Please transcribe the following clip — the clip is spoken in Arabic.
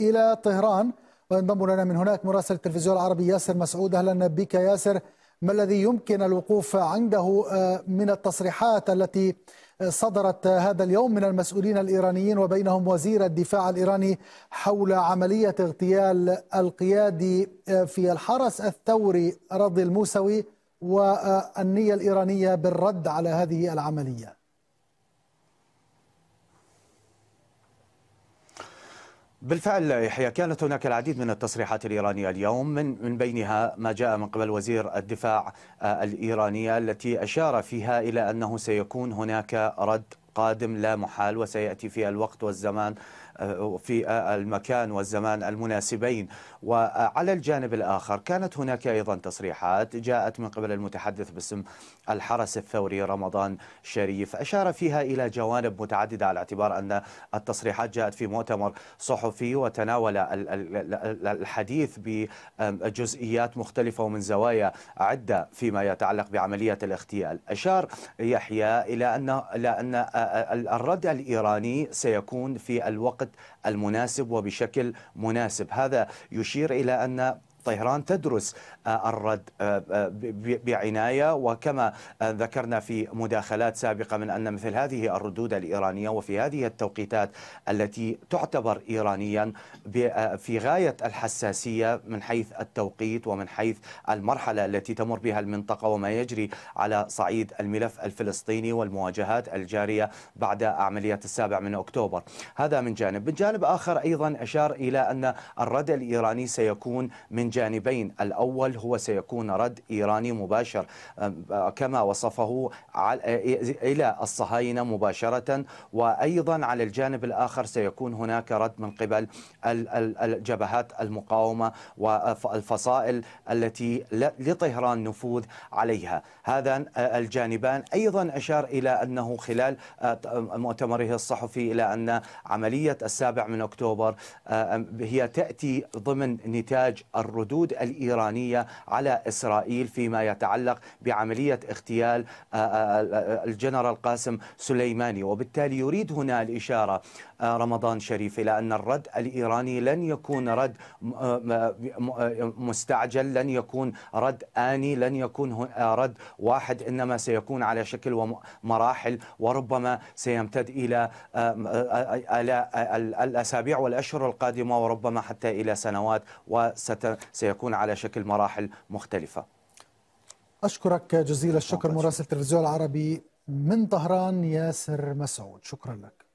إلى طهران وينضم لنا من هناك مراسل التلفزيون العربي ياسر مسعود أهلا بك ياسر ما الذي يمكن الوقوف عنده آه، من التصريحات التي صدرت هذا اليوم من المسؤولين الايرانيين وبينهم وزير الدفاع الايراني حول عمليه اغتيال القيادي آه، في الحرس الثوري رضي الموسوي والنيه الايرانيه بالرد على هذه العمليه. بالفعل يحيى كانت هناك العديد من التصريحات الإيرانية اليوم من من بينها ما جاء من قبل وزير الدفاع آه، الإيرانية التي أشار فيها إلى أنه سيكون هناك رد القادم لا محال وسيأتي في الوقت والزمان آه، في آه، المكان والزمان المناسبين وعلى الجانب الآخر كانت هناك أيضا تصريحات جاءت من قبل المتحدث باسم الحرس الثوري رمضان شريف أشار فيها إلى جوانب متعددة على اعتبار أن التصريحات جاءت في مؤتمر صحفي وتناول الحديث بجزئيات مختلفة ومن زوايا عدة فيما يتعلق بعملية الاغتيال أشار يحيى إلى أن, إلى أن الرد الإيراني سيكون في الوقت المناسب وبشكل مناسب هذا يشير إلى أن طهران تدرس آه، الرد آه، آه، بعناية وكما ذكرنا في مداخلات سابقة من أن مثل هذه الردود الإيرانية وفي هذه التوقيتات التي تعتبر إيرانيا في غاية الحساسية من حيث التوقيت ومن حيث المرحلة التي تمر بها المنطقة وما يجري على صعيد الملف الفلسطيني والمواجهات الجارية بعد عملية السابع من أكتوبر هذا من جانب من جانب آخر أيضا أشار إلى أن الرد الإيراني سيكون من الجانبين الأول هو سيكون رد إيراني مباشر كما وصفه إلى الصهاينة مباشرة وأيضا على الجانب الآخر سيكون هناك رد من قبل الجبهات المقاومة والفصائل التي لطهران نفوذ عليها هذا الجانبان أيضا أشار إلى أنه خلال مؤتمره الصحفي إلى أن عملية السابع من أكتوبر هي تأتي ضمن نتاج الرد الردود الإيرانية على إسرائيل فيما يتعلق بعملية اغتيال آه، آه، آه، الجنرال قاسم سليماني وبالتالي يريد هنا الإشارة رمضان شريف إلى أن الرد الإيراني لن يكون رد مستعجل لن يكون رد آني لن يكون رد واحد إنما سيكون على شكل ومراحل وربما سيمتد إلى الأسابيع والأشهر القادمة وربما حتى إلى سنوات وست سيكون على شكل مراحل مختلفة أشكرك جزيل الشكر مراسل التلفزيون العربي من طهران ياسر مسعود شكرا لك